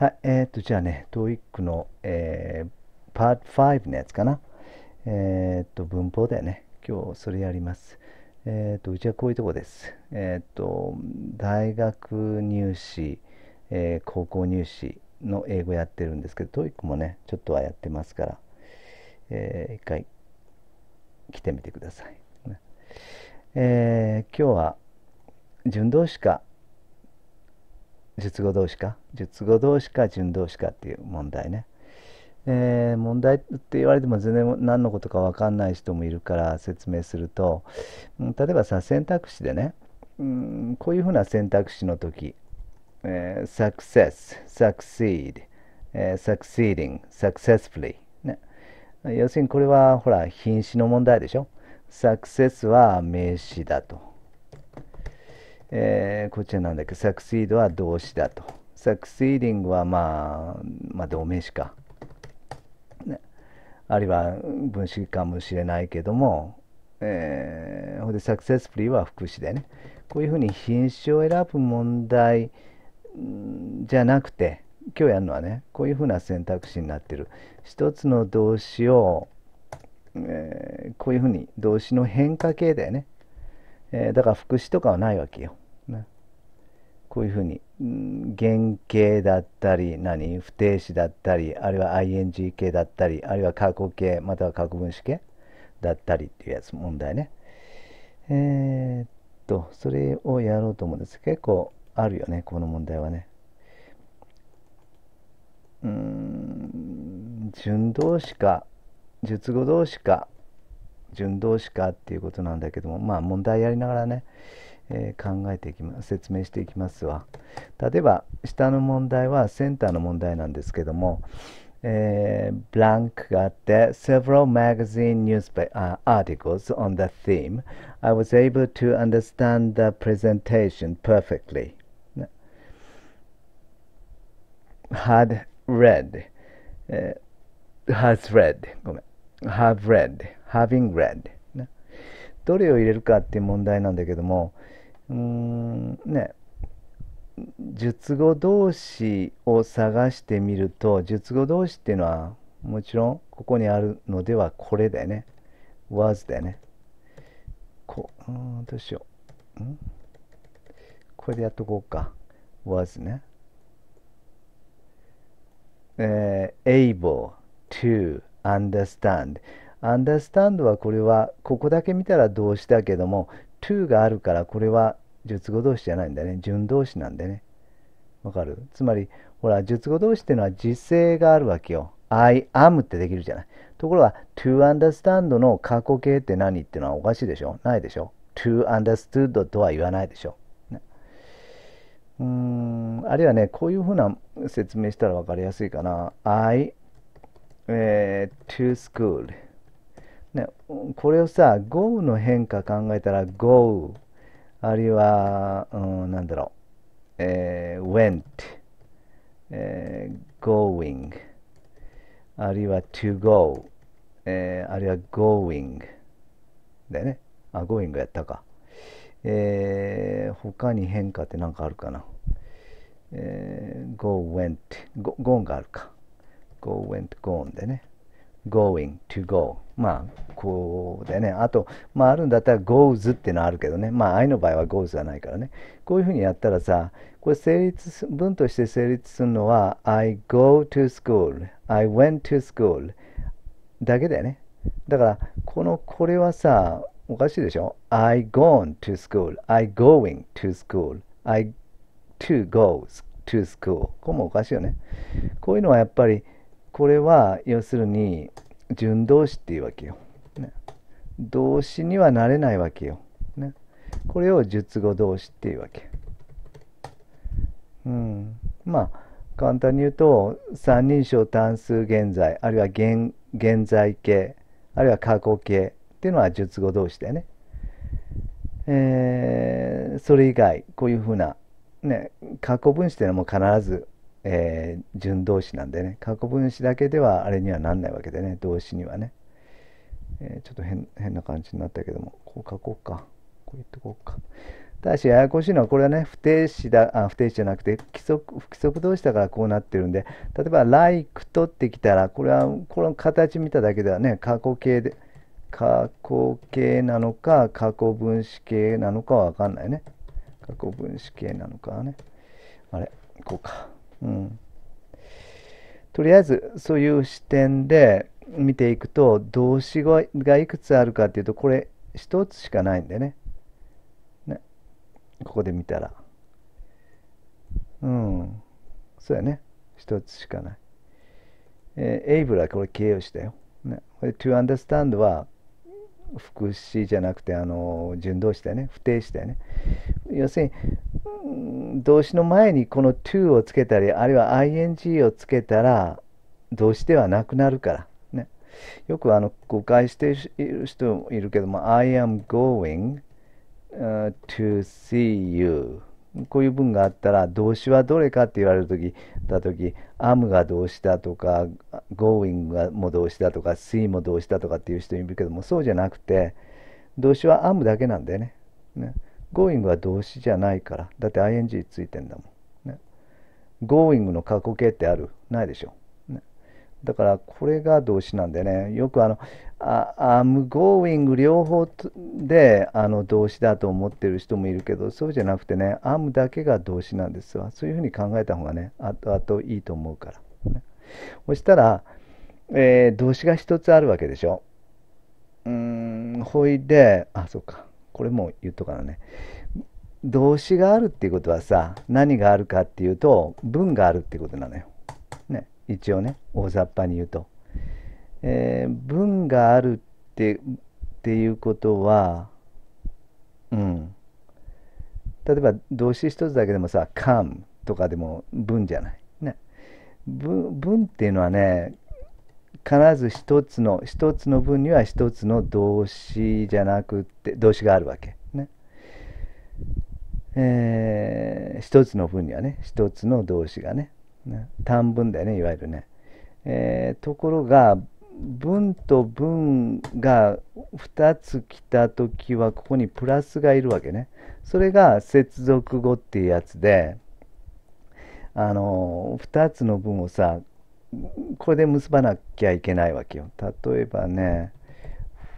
はい、えー、っと、じゃあね、TOEIC の、えー、パート5のやつかな。えー、っと、文法だよね。今日それやります。えー、っと、うちはこういうとこです。えっと、大学入試、え高校入試の英語やってるんですけど、TOEIC もね、ちょっとはやってますから、えー、一回来てみてください。え今日は、順動詞か述語動詞か述語動詞か順動詞かっていう問題ね、えー、問題って言われても全然何のことか分かんない人もいるから説明すると、うん、例えばさ選択肢でね、うん、こういうふうな選択肢の時、えー、success, succeed, えー、succeeding, successfully、ね、要するにこれはほら品詞の問題でしょ success は名詞だとえー、こちらなんだっけ、サク e ードは動詞だと。サクシーディングは、まあ、まあ、動名詞か。ね、あるいは分詞かもしれないけども、えー、ほ c で、サクセスプリーは副詞でね。こういうふうに品詞を選ぶ問題じゃなくて、今日やるのはね、こういうふうな選択肢になってる。一つの動詞を、えー、こういうふうに動詞の変化形だよね。えー、だから副詞とかはないわけよ。ね、こういうふうに、うん、原型だったり、何不定詞だったり、あるいは ing 形だったり、あるいは過去形、または過去分詞形だったりっていうやつ、問題ね。えー、っと、それをやろうと思うんです。結構あるよね、この問題はね。うん、順動詞か、述語動詞か、順同士かっていうことなんだけどもまあ問題やりながらね、えー、考えていきます説明していきますわ例えば下の問題はセンターの問題なんですけどもえー、ブランクがあって several magazine news articles on the theme I was able to understand the presentation perfectly had read、えー、has read ごめん have read having read どれを入れるかっていう問題なんだけどもうんね述語同士を探してみると述語同士っていうのはもちろんここにあるのではこれだよね was だよねこうんどうしようんこれでやっとこうか was ねえー、able to understand understand はこれはここだけ見たら動詞だけども to があるからこれは述語動詞じゃないんだね準動詞なんでねわかるつまりほら述語動詞っていうのは実勢があるわけよ I am ってできるじゃないところが to understand の過去形って何っていうのはおかしいでしょないでしょ to understood とは言わないでしょうーんあるいはねこういうふうな説明したら分かりやすいかな I、えー、to school ね、これをさ GO の変化考えたら GO あるいは、うん、なんだろう、えー、went、えー、going あるいは to go、えー、あるいは going だよねあ going やったか、えー、他に変化って何かあるかな、えー、go went go, gone があるか go went gone でね going to go まあこうだよねあとまああるんだったら goes ってのあるけどねまあ愛の場合は goes ゃないからねこういうふうにやったらさこれ成立文として成立するのは I go to school I went to school だけだよねだからこのこれはさおかしいでしょ ?I gone to school I going to school I to go to school これもおかしいよねこういうのはやっぱりこれは要するに準動詞っていうわけよ。ね、動詞にはなれないわけよ。ね、これを述語動詞っていうわけ。うん、まあ簡単に言うと三人称単数現在あるいは現現在形あるいは過去形っていうのは述語動詞だよね。えー、それ以外こういうふうな、ね、過去分詞っていうのはも必ずえー、準動詞なんでね過去分詞だけではあれにはなんないわけでね動詞にはね、えー、ちょっと変な感じになったけどもこう書こうかこう言ってこうかただしややこしいのはこれはね不定詞だあ不定詞じゃなくて規則不規則動詞だからこうなってるんで例えば「like」とってきたらこれはこの形見ただけではね過去形で過去形なのか過去分詞形なのかわかんないね過去分詞形なのかねあれこうかうん、とりあえずそういう視点で見ていくと動詞がいくつあるかっていうとこれ一つしかないんでねねここで見たらうんそうやね一つしかない、えー、エイブラこれ形容詞だよ、ね、これ to understand は副詞じゃなくてあの順動詞だよね不定詞だよね要するに動詞の前にこの to をつけたりあるいは ing をつけたら動詞ではなくなるから、ね、よくあの誤解している人もいるけども I am going、to see you こういう文があったら動詞はどれかって言われる時た時「am」が動詞だとか「going」がも動詞だとか「see」も動詞だとかっていう人いるけどもそうじゃなくて動詞は「am」だけなんだよね。ね Going は動詞じゃないからだって ing ついてんだもん、ね、Going の過去形ってあるないでしょだからこれが動詞なんでね、よくあの、アームゴーイング両方であの動詞だと思ってる人もいるけど、そうじゃなくてね、アームだけが動詞なんですわ。そういうふうに考えた方がね、後々いいと思うから、ね。そしたら、えー、動詞が一つあるわけでしょ。うん、ほいで、あ、そっか、これも言っとかなね。動詞があるっていうことはさ、何があるかっていうと、文があるっていうことなのよ。一応ね大雑把に言うと、えー、文があるってっていうことはうん例えば動詞一つだけでもさ「come」とかでも文じゃない、ね、文っていうのはね必ず一つの一つの文には一つの動詞じゃなくて動詞があるわけねえー、一つの文にはね一つの動詞がねね、短文だよねいわゆるね、えー、ところが文と文が2つ来た時はここにプラスがいるわけねそれが接続語っていうやつであの2つの文をさこれで結ばなきゃいけないわけよ例えばね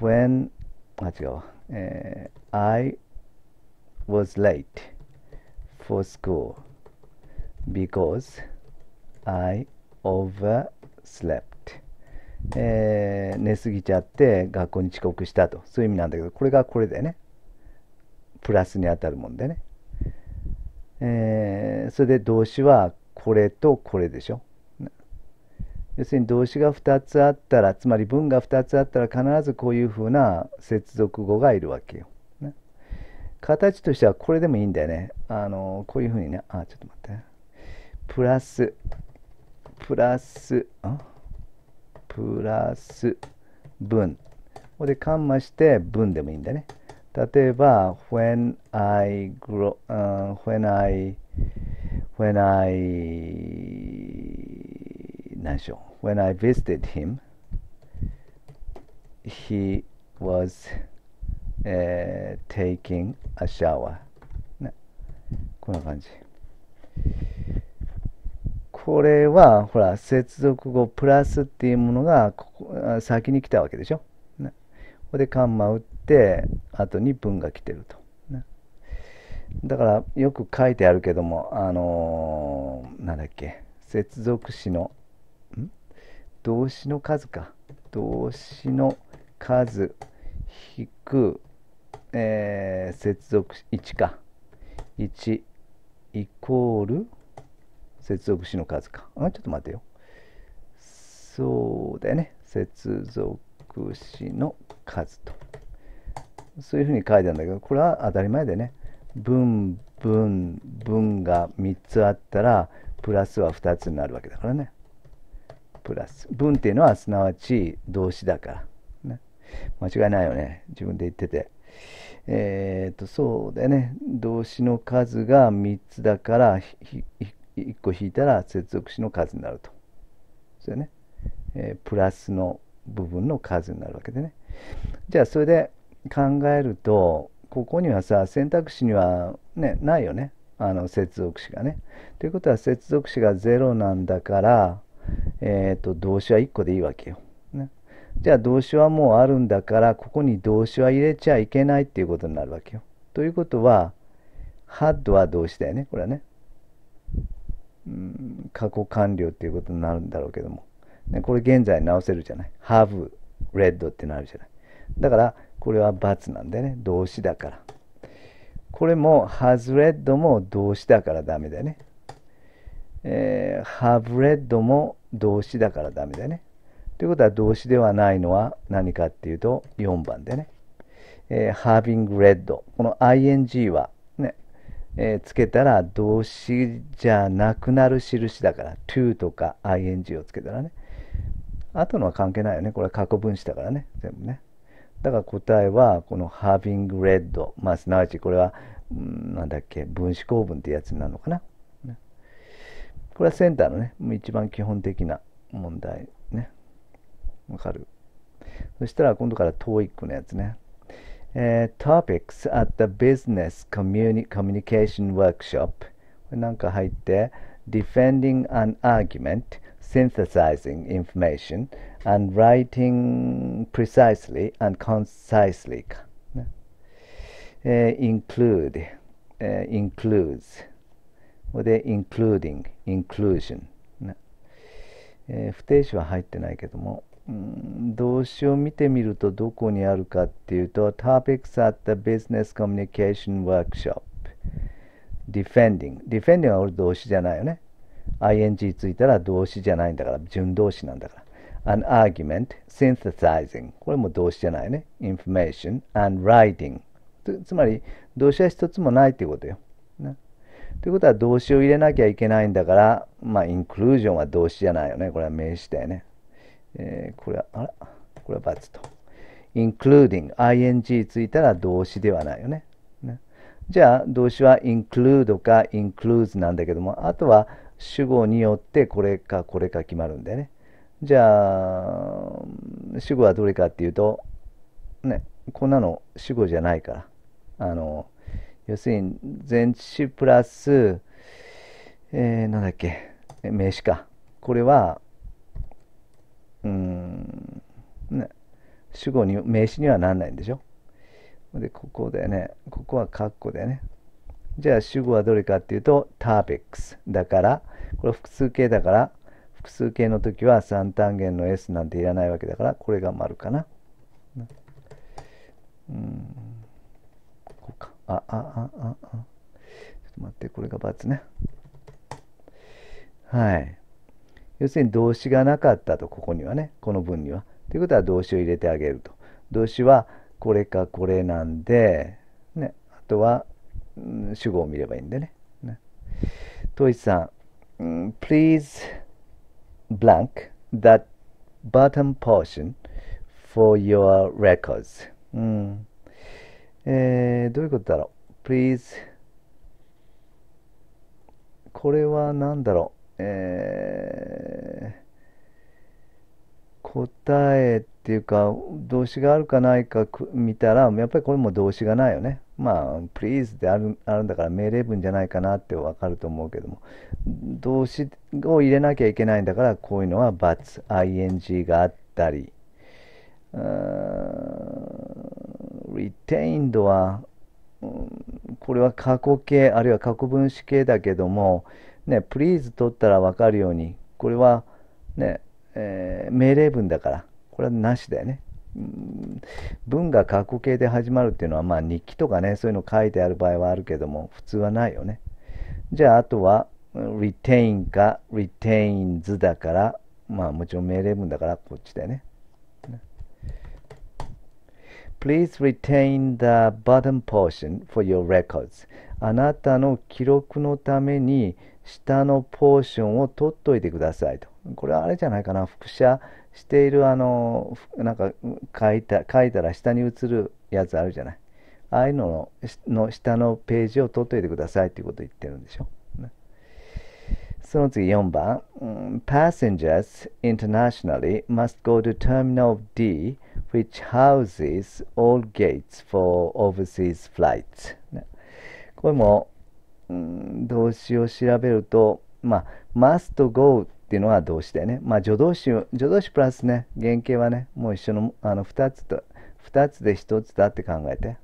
When あ違う、えー、I was late for school because I overslept、えー、寝すぎちゃって学校に遅刻したとそういう意味なんだけどこれがこれでねプラスにあたるもんでね、えー、それで動詞はこれとこれでしょ要するに動詞が2つあったらつまり文が2つあったら必ずこういうふうな接続語がいるわけよ。ね、形としてはこれでもいいんだよね。あのこういうふうにねあちょっと待ってプラスプラス、プラス分。ここでカンマして分でもいいんだね。例えば、when I grow,、uh, when I, when I, 何しよう。when I visited him, he was、uh, taking a shower. ね、こんな感じ。これは、ほら、接続語プラスっていうものがここ先に来たわけでしょ。ね、ここでカンマ打って、あとに文が来てると。ね、だから、よく書いてあるけども、あのー、なんだっけ、接続詞の、ん動詞の数か。動詞の数、引く、えー、接続詞1か。1イコール接続詞の数か。あ、ちょっと待てよ。そうだよね。接続詞の数と。そういうふうに書いてあるんだけど、これは当たり前でね。分、分、分が3つあったら、プラスは2つになるわけだからね。プラス。分っていうのはすなわち動詞だから。ね、間違いないよね。自分で言ってて。えっ、と、そうだよね。動詞の数が3つだから、ひひ1個引いたら接続詞の数になると。それね、えー、プラスの部分の数になるわけでね。じゃあそれで考えるとここにはさ選択肢には、ね、ないよねあの接続詞がね。ということは接続詞が0なんだから、えーと、と動詞は1個でいいわけよ。ね、じゃあ動詞はもうあるんだからここに動詞は入れちゃいけないっていうことになるわけよ。ということは had は動詞だよねこれはね。過去完了っていうことになるんだろうけども、ね、これ現在直せるじゃない have r e d ってなるじゃないだからこれは×なんだよね動詞だからこれも has r e d も動詞だからダメだよね、えー、have r e d も動詞だからダメだよねということは動詞ではないのは何かっていうと4番でね、えー、having r e d この ing はえー、つけたら動詞じゃなくなる印だから to とか ing をつけたらねとのは関係ないよねこれは過去分詞だからね全部ねだから答えはこの having read まあすなわちこれはんなんだっけ分子構文ってやつになるのかなこれはセンターのね一番基本的な問題ねわかるそしたら今度から TOEIC のやつね Uh, topics at the Business Communi Communication Workshop Defending an Argument Synthesizing Information and Writing Precisely and concisely. Uh, include. Concisely、えー、Include、えー、Includes uh, で Including Inclusion、えー、不定詞は入ってないけども動詞を見てみるとどこにあるかっていうと Topics at the Business Communication Workshop Defending Defending は俺動詞じゃないよね ing ついたら動詞じゃないんだから準動詞なんだから An argument synthesizing これも動詞じゃないね Information and writing つまり動詞は一つもないってことよ、ね、ということは動詞を入れなきゃいけないんだからまあインクルージョンは動詞じゃないよねこれは名詞だよねえー、これは、あらこれはバツと。including、ing ついたら動詞ではないよね。ねじゃあ、動詞は include か includes なんだけども、あとは主語によってこれかこれか決まるんだよね。じゃあ、主語はどれかっていうと、ね、こんなの主語じゃないから。あの、要するに前置詞プラス、えー、なんだっけ、名詞か。これはうんね主語に名詞にはなんないんでしょでここでねここは括弧だでねじゃあ主語はどれかっていうとターペックスだからこれ複数形だから複数形の時は三単元の S なんていらないわけだからこれが丸かな。うんこうかあああああちょっと待ってこれが×ね。はい。要するに動詞がなかったと、ここにはね、この文には。ということは動詞を入れてあげると。動詞はこれかこれなんで、ね、あとは、うん、主語を見ればいいんでね。ねトイさん、ん、Please blank that bottom portion for your records、うん、えー、どういうことだろう ?Please これは何だろうえー、答えっていうか動詞があるかないか見たらやっぱりこれも動詞がないよねまあ「please」であるあるんだから命令文じゃないかなって分かると思うけども動詞を入れなきゃいけないんだからこういうのは「but」「ing」があったり「retained」はこれは過去形あるいは過去分詞形だけどもね、プリーズ取ったら分かるように、これはね、えー、命令文だから、これはなしだよね。文が過去形で始まるっていうのは、まあ、日記とかね、そういうの書いてある場合はあるけども、普通はないよね。じゃあ、あとは、retain か retains だから、まあもちろん命令文だからこっちだよね。Please retain the bottom portion for your records. あなたの記録のために下のポーションを取っておいてくださいと。これはあれじゃないかな、複写している、あの、なんか書いた、書いたら下に映るやつあるじゃない。ああいうのの下のページを取っておいてくださいということを言ってるんでしょ。その次4番、Passengers internationally must go to Terminal D which houses all gates for overseas flights これも動詞を調べると、まあ、must go っていうのは動詞だよね。まあ、助動詞、助動詞プラスね、原型はね、もう一緒の、あの、二つと、二つで一つだって考えて。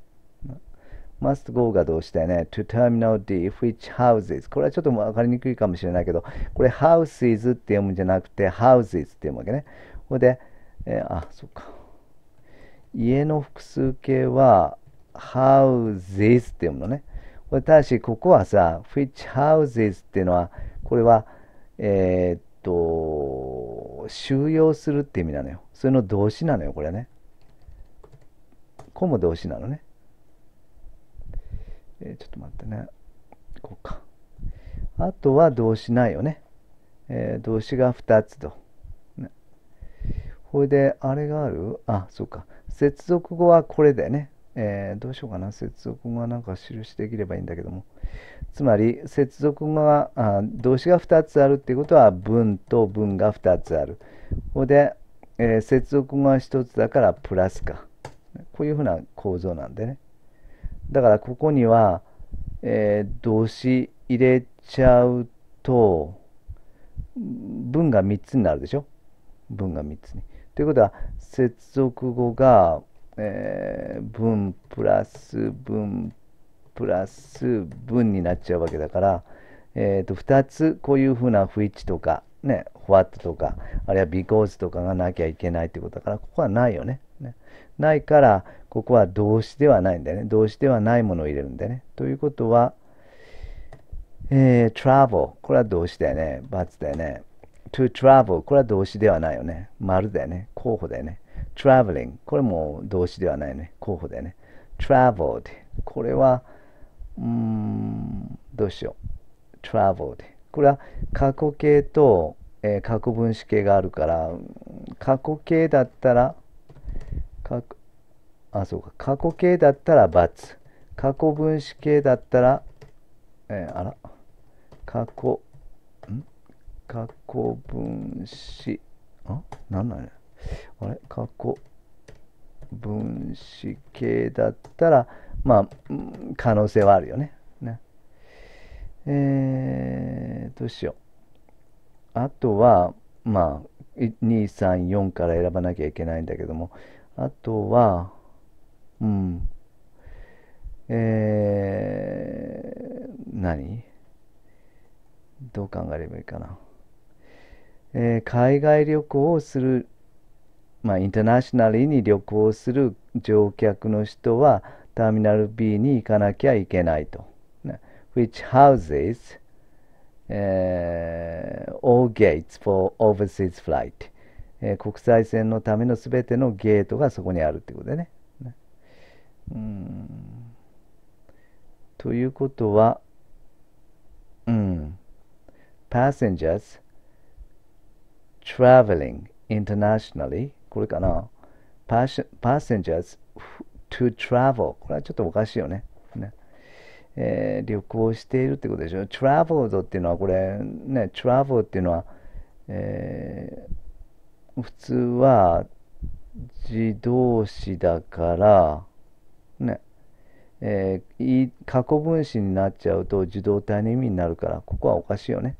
must go が動詞だよね。to terminal D, which houses. これはちょっと分かりにくいかもしれないけど、これ houses って読むんじゃなくて houses って読むわけね。ほんで、えー、あ、そっか。家の複数形は houses って読むのね。ただし、ここはさ、which houses っていうのは、これは、えー、っと、収容するって意味なのよ。それの動詞なのよ、これね。こも動詞なのね。えー、ちょっと待ってね。こうか。あとは動詞ないよね。えー、動詞が2つと。ね、ほいで、あれがあるあ、そうか。接続語はこれだよね。えー、どうしようかな接続語がなんか印できればいいんだけどもつまり接続語があ動詞が2つあるっていうことは文と文が2つあるここで、えー、接続語が1つだからプラスかこういうふうな構造なんでねだからここには、えー、動詞入れちゃうと文が3つになるでしょ文が3つに。ということは接続語がえ分プラス分プラス分になっちゃうわけだから、えー、と2つこういうふうな不一致とか、ね、what とかあるいは because とかがなきゃいけないってことだからここはないよね。ねないからここは動詞ではないんだよね。動詞ではないものを入れるんだよね。ということは、えー、travel これは動詞だよね。×だよね。to travel これは動詞ではないよね。丸だよね。候補だよね。traveling これも動詞ではないね候補だよね traveled これはうんどうしよう traveled これは過去形と、えー、過去分詞形があるから過去形だったら過去あそうか過去形だったら×過去分詞形だったら、えー、あら過去ん過去分詞あ何なのあれ過去分子系だったら、まあ、可能性はあるよね。ねえー、どうしよう。あとは、まあ、234から選ばなきゃいけないんだけども、あとは、うん、えー、何どう考えればいいかな。えー、海外旅行をするまあ、インターナショナルに旅行する乗客の人はターミナル B に行かなきゃいけないと。which houses、えー、all gates for overseas flight、国際線のためのすべてのゲートがそこにあるということでね。うんということは、うん、passengers traveling internationally これかな。passengers to travel。これはちょっとおかしいよね。ねえー、旅行しているってことでしょ。traveled っていうのはこれ、ね、travel っていうのは、えー、普通は自動詞だから、ね、えー、過去分詞になっちゃうと自動体の意味になるからここはおかしいよね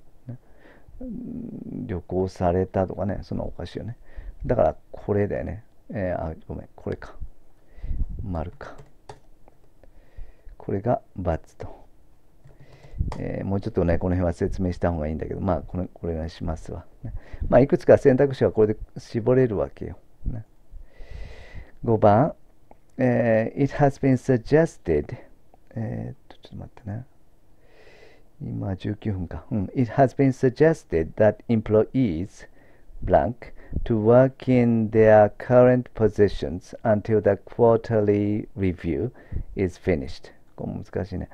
旅行されたとかねそのおかしいよねだからこれだよね。えー、あ、ごめん、これか。丸か。これが×と。えー、もうちょっとね、この辺は説明した方がいいんだけど、まあ、これ、これがしますわ、ね。まあ、いくつか選択肢はこれで絞れるわけよ。ね、5番、えー、It has been suggested、えっと、ちょっと待ってね。今、19分か。うん、It has been suggested that employees blank to work in their current positions until the quarterly review is finished こう難しいね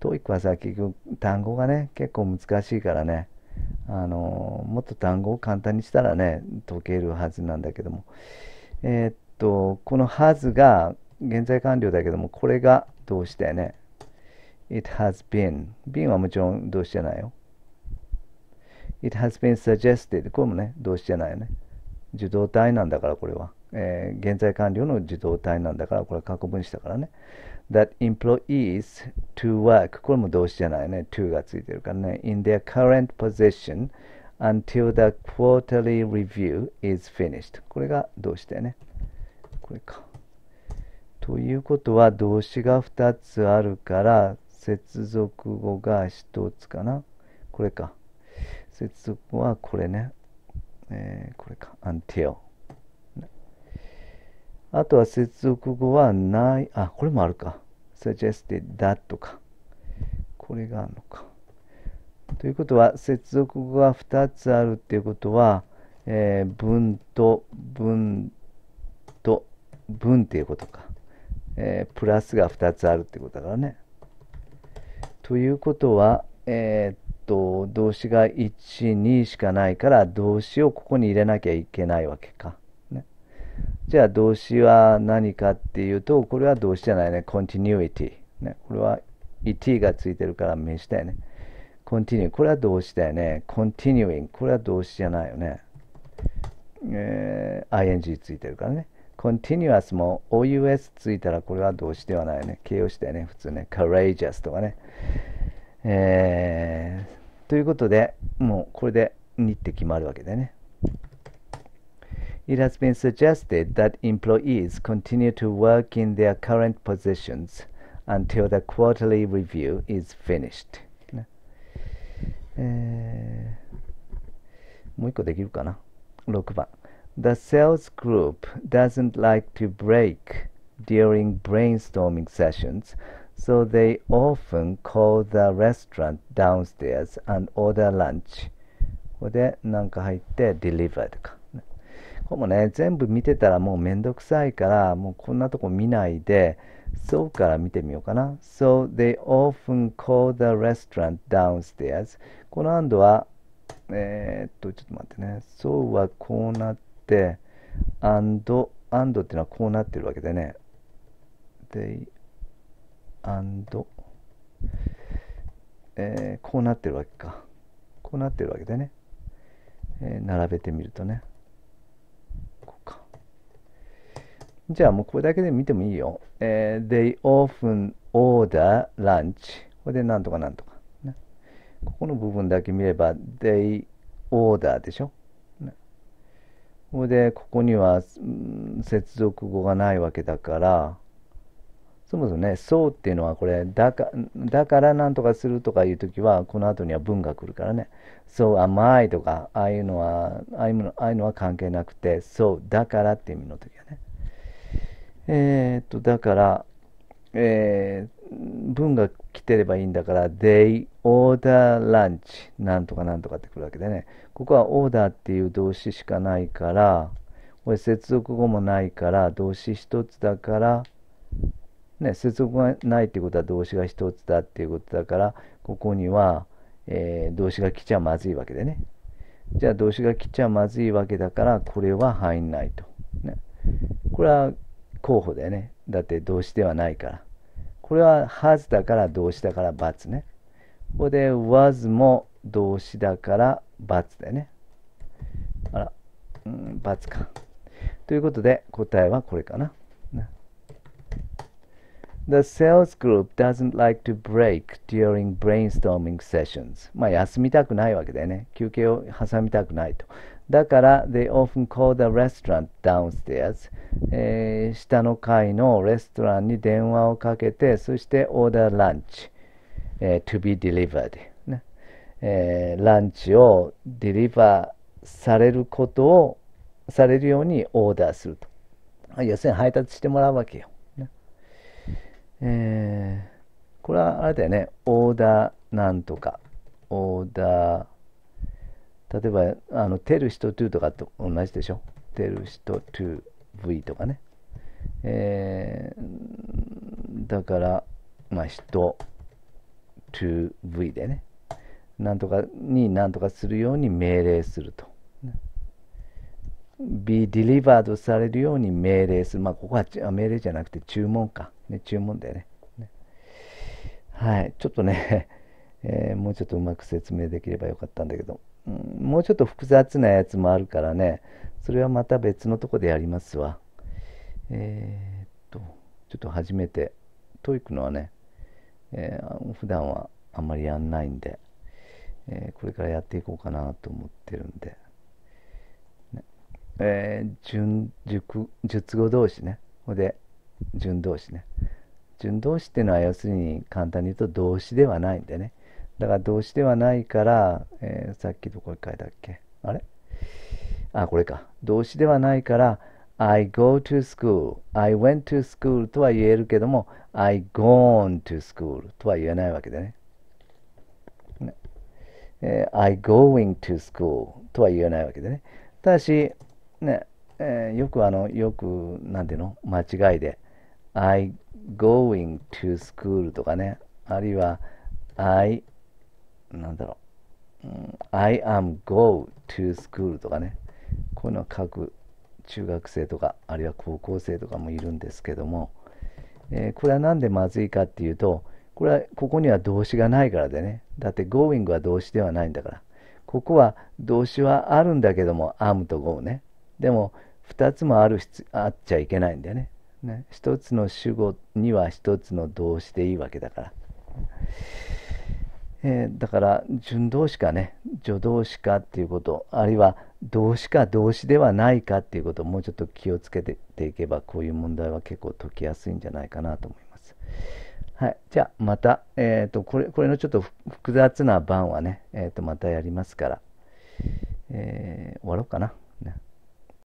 TOEIC はさ結局単語がね結構難しいからねあのもっと単語を簡単にしたらね解けるはずなんだけどもえー、っとこの「はず」が現在完了だけどもこれがどうしてね It has been been はもちろんどうしてないよ It has been suggested これもね動詞じゃないよね受動体なんだからこれは、えー、現在完了の受動体なんだからこれは過去分詞だからね that employees to work これも動詞じゃないね to がついてるからね in their current position until the quarterly review is finished これが動詞だよねこれかということは動詞が2つあるから接続語が1つかなこれか接続はこれね。えー、これか。until。あとは接続語はない。あ、これもあるか。suggested that とか。これがあるのか。ということは、接続語が2つあるっていうことは、えー、文と文と文っていうことか。えー、プラスが2つあるってことだからね。ということは、えー、と動詞が12しかないから動詞をここに入れなきゃいけないわけか。ね、じゃあ動詞は何かっていうとこれは動詞じゃないね。continuity。ね、これは et がついてるから名詞だよね。continue。これは動詞だよね。continuing。これは動詞じゃないよね。えー、ing ついてるからね。continuous も ous ついたらこれは動詞ではないね。形容詞だよね。普通ね。courageous とかね。えーということで、もうこれで2って決まるわけだね。It has been suggested that employees continue to work in their current positions until the quarterly review is finished. えー、もう一個できるかな ?6 番。The sales group doesn't like to break during brainstorming sessions, so they often call the restaurant downstairs and order lunch ここで何か入って deliver とかこれもね全部見てたらもうめんどくさいからもうこんなとこ見ないでそうから見てみようかな So they often call the restaurant downstairs この and はえー、っとちょっと待ってねそうはこうなって and and っていうのはこうなってるわけでね They えー、こうなってるわけか。こうなってるわけでね。えー、並べてみるとね。こうか。じゃあもうこれだけで見てもいいよ。えー、they often order lunch. これでなんとかなんとか、ね。ここの部分だけ見れば、they order でしょ。ね、こで、ここには、接続語がないわけだから、そもそもね、そうっていうのはこれ、だかだからなんとかするとかいうときは、この後には文が来るからね、そう甘いとか、ああいうのは、ああいうのああいうのは関係なくて、そうだからって意味のときはね。えー、っと、だから、えー、文が来てればいいんだから、they order lunch なんとかなんとかって来るわけでね、ここは order っていう動詞しかないから、これ接続語もないから、動詞一つだから、ね、接続がないってことは動詞が一つだっていうことだから、ここには、えー、動詞が来ちゃまずいわけでね。じゃあ動詞が来ちゃまずいわけだから、これは入んないと。ね、これは候補だよね。だって動詞ではないから。これは has だから動詞だから×ね。ここで was も動詞だから×だよね。あら、うん、×か。ということで答えはこれかな。The sales group doesn't like to break during brainstorming sessions. まあ、休みたくないわけだよね。休憩を挟みたくないと。だから、they often call the restaurant downstairs、えー、下の階のレストランに電話をかけて、そして order lunch、えー、to be delivered、ねえー、ランチをデリバーされることを、されるようにオーダーすると。要するに配達してもらうわけよ。えー、これはあれだよね、オーダーなんとか、オーダー、例えば、あの、テルシトゥとかと同じでしょ。テルシとトゥ V とかね。えー、だから、まあ、人、2V でね、なんとかになんとかするように命令すると。be delivered されるように命令する。まあ、ここは命令じゃなくて注文か。ね、注文だよね。ねはい、ちょっとね、えー、もうちょっとうまく説明できればよかったんだけど、うん、もうちょっと複雑なやつもあるからね、それはまた別のとこでやりますわ。えー、っと、ちょっと初めて、トイックのはね、えー、普段はあんまりやんないんで、えー、これからやっていこうかなと思ってるんで、ね、えー、順、熟、術語同士ね、ほで、順同士ね、準動詞っていうのは要するに簡単に言うと動詞ではないんでねだから動詞ではないから、えー、さっきどこに書いたっけあれあこれか動詞ではないから I go to school I went to school とは言えるけども I gone to school とは言えないわけでねね、えー、I going to school とは言えないわけでねただしね、えー、よくあのよくなんていうの間違いで I going to school とかね、あるいは I なんだろう、ん、I am go to school とかね、こういうのは各中学生とか、あるいは高校生とかもいるんですけども、えー、これは何でまずいかっていうと、これはここには動詞がないからでね、だって going は動詞ではないんだから、ここは動詞はあるんだけども、am と go ね。でも2つもあるあっちゃいけないんだよね。ね、一つの主語には一つの動詞でいいわけだから、えー、だから順動詞かね助動詞かっていうことあるいは動詞か動詞ではないかっていうことをもうちょっと気をつけていけばこういう問題は結構解きやすいんじゃないかなと思います。はい、じゃあまた、えーと、これこれのちょっと複雑な番はね、えー、とまたやりますから、えー、終わろうかな。